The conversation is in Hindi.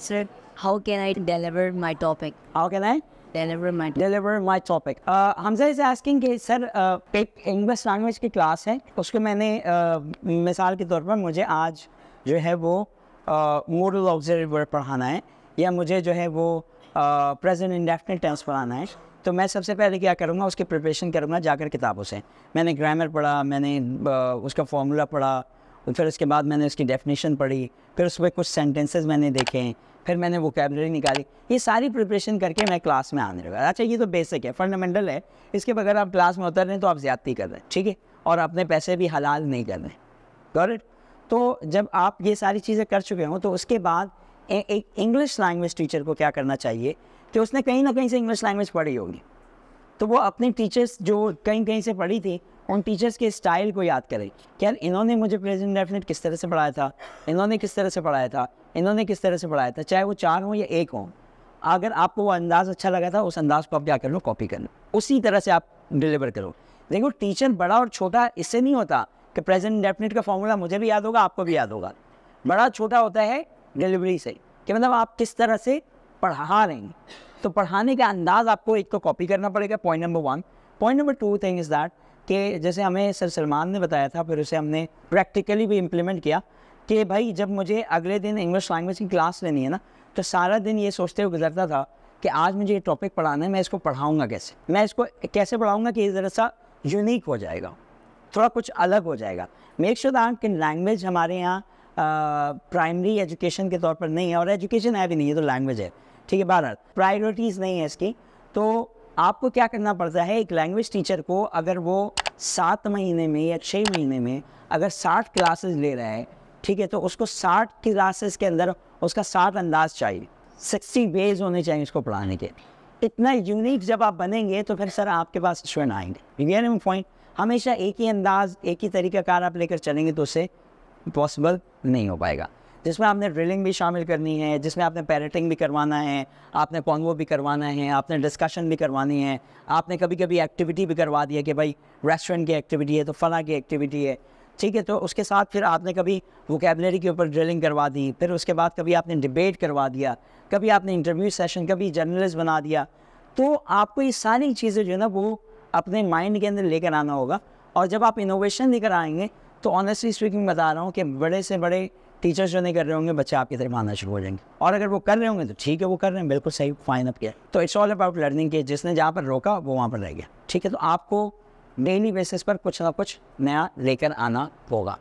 Sir, how can I deliver my topic? How can I? Deliver my topic. Deliver my topic. Uh, Hamza is asking कि सर uh, एक इंग्लिश लैंग्वेज की क्लास है उसके मैंने uh, मिसाल के तौर पर मुझे आज जो है वो मॉडल ऑक्सिलरी वर्ब पढ़ाना है या मुझे जो है वो प्रेजेंट इंडेफिनिट टेंस पढ़ाना है तो मैं सबसे पहले क्या करूँगा उसकी प्रिपरेशन करूँगा जाकर किताबों से मैंने ग्रामर पढ़ा मैंने uh, उसका फॉर्मूला पढ़ा तो फिर उसके बाद मैंने उसकी डेफिनेशन पढ़ी फिर उस पर कुछ सेंटेंसेज मैंने देखे फिर मैंने वोकेबलरी निकाली ये सारी प्रिपरेशन करके मैं क्लास में आने लगा अच्छा ये तो बेसिक है फंडामेंटल है इसके बगैर आप क्लास में उतर रहे हैं तो आप ज़्यादती कर रहे हैं ठीक है और अपने पैसे भी हलाल नहीं कर रहे गॉट तो जब आप ये सारी चीज़ें कर चुके हों तो उसके बाद ए, एक इंग्लिश लैंग्वेज टीचर को क्या करना चाहिए कि तो उसने कहीं ना कहीं से इंग्लिश लैंग्वेज पढ़ी होगी तो वो अपने टीचर्स जो कहीं कहीं से पढ़ी थी उन टीचर्स के स्टाइल को याद करें कि यार इन्होंने मुझे प्रेजेंट डेफिनेट किस तरह से पढ़ाया था इन्होंने किस तरह से पढ़ाया था इन्होंने किस तरह से पढ़ाया था चाहे वो चार हों या एक हों अगर आपको वो अंदाज़ अच्छा लगा था उस अंदाज़ को आप क्या कर लो कॉपी कर लो उसी तरह से आप डिलीवर करो देखो टीचर बड़ा और छोटा इससे नहीं होता कि प्रेजेंट डेफिनेट का फॉर्मूला मुझे भी याद होगा आपको भी याद होगा बड़ा छोटा होता है डिलीवरी से कि मतलब आप किस तरह से पढ़ा रहे हैं तो पढ़ाने का अंदाज आपको एक तो कॉपी करना पड़ेगा point number one point number two thing is that कि जैसे हमें सर सलमान ने बताया था फिर उसे हमने प्रैक्टिकली भी इम्प्लीमेंट किया कि भाई जब मुझे अगले दिन इंग्लिश लैंग्वेज की क्लास लेनी है ना तो सारा दिन ये सोचते हुए गुजरता था कि आज मुझे ये टॉपिक पढ़ाना है मैं इसको पढ़ाऊँगा कैसे मैं इसको कैसे पढ़ाऊँगा कि ये ज़रा सा यूनिक हो जाएगा थोड़ा कुछ अलग हो जाएगा मेक श्योर दैट कि लैंग्वेज हमारे यहाँ प्राइमरी एजुकेशन के तौर पर नहीं है और एजुकेशन है भी नहीं तो है तो लैंग्वेज है ठीक है बारह प्रायोरिटीज़ नहीं है इसकी तो आपको क्या करना पड़ता है एक लैंग्वेज टीचर को अगर वो सात महीने में या छः महीने में अगर साठ क्लासेस ले रहा है ठीक है तो उसको साठ क्लासेस के अंदर उसका साठ अंदाज चाहिए सिक्सटी वेज होने चाहिए उसको पढ़ाने के इतना यूनिक जब आप बनेंगे तो फिर सर आपके पास स्टूडेंट आएंगे क्लियर पॉइंट हमेशा एक ही अंदाज एक ही तरीकाकार आप लेकर चलेंगे तो उसे पॉसिबल नहीं हो पाएगा जिसमें आपने ड्रिलिंग भी शामिल करनी है जिसमें आपने पैरेटिंग भी करवाना है आपने पॉन्वो भी करवाना है आपने डिस्कशन भी करवानी है आपने कभी कभी एक्टिविटी भी करवा दी है कि भाई रेस्टोरेंट की एक्टिविटी है तो फ़ला की एक्टिविटी है ठीक है तो उसके साथ फिर आपने कभी वोकेबलरी के ऊपर ड्रिलिंग करवा दी फिर उसके बाद कभी आपने डिबेट करवा दिया कभी आपने इंटरव्यू सेशन कभी जर्नलिस्ट बना दिया तो आपको ये सारी चीज़ें जो है ना वो अपने माइंड के अंदर लेकर आना होगा और जब आप इनोवेशन लेकर आएंगे तो ऑनेस्टली स्पीकिंग बता रहा हूँ कि बड़े से बड़े टीचर्स जो नहीं कर रहे होंगे बच्चे आपकी तरफ आना शुरू हो जाएंगे और अगर वो कर रहे होंगे तो ठीक है वो कर रहे हैं बिल्कुल सही फाइन अप किया तो इट्स ऑल अबाउट लर्निंग के जिसने जहाँ पर रोका वो वहाँ पर रह गया ठीक है तो आपको डेली बेसिस पर कुछ ना कुछ नया लेकर आना होगा